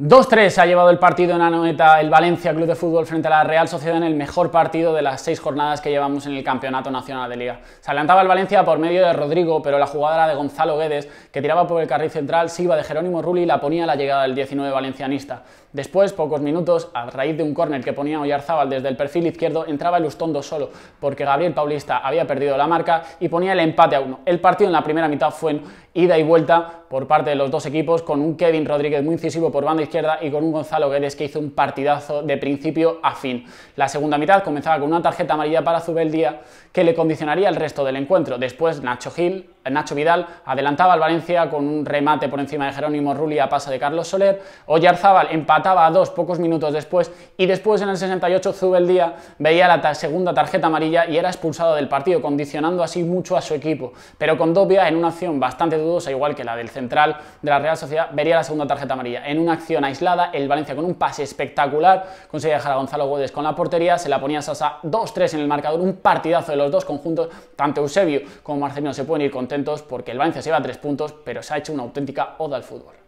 2-3 ha llevado el partido en Anoeta el Valencia Club de Fútbol frente a la Real Sociedad en el mejor partido de las seis jornadas que llevamos en el Campeonato Nacional de Liga. Se adelantaba el Valencia por medio de Rodrigo, pero la jugada era de Gonzalo Guedes, que tiraba por el carril central, se iba de Jerónimo Rulli y la ponía a la llegada del 19 valencianista. Después, pocos minutos, a raíz de un córner que ponía Ollarzábal desde el perfil izquierdo, entraba el Ustondo solo, porque Gabriel Paulista había perdido la marca y ponía el empate a uno. El partido en la primera mitad fue en ida y vuelta por parte de los dos equipos, con un Kevin Rodríguez muy incisivo por banda izquierda izquierda y con un Gonzalo Guedes que hizo un partidazo de principio a fin. La segunda mitad comenzaba con una tarjeta amarilla para Zubeldía que le condicionaría el resto del encuentro. Después Nacho Gil Nacho Vidal adelantaba al Valencia con un remate por encima de Jerónimo Rulli a pase de Carlos Soler. Oyarzábal empataba a dos pocos minutos después y después en el 68 Zubeldía veía la segunda tarjeta amarilla y era expulsado del partido, condicionando así mucho a su equipo. Pero con Dobia en una acción bastante dudosa, igual que la del central de la Real Sociedad, vería la segunda tarjeta amarilla. En una acción aislada, el Valencia con un pase espectacular conseguía dejar a Gonzalo Godes con la portería, se la ponía Sasa 2-3 en el marcador, un partidazo de los dos conjuntos, tanto Eusebio como Marcelino se pueden ir con porque el Valencia se lleva tres puntos, pero se ha hecho una auténtica oda al fútbol.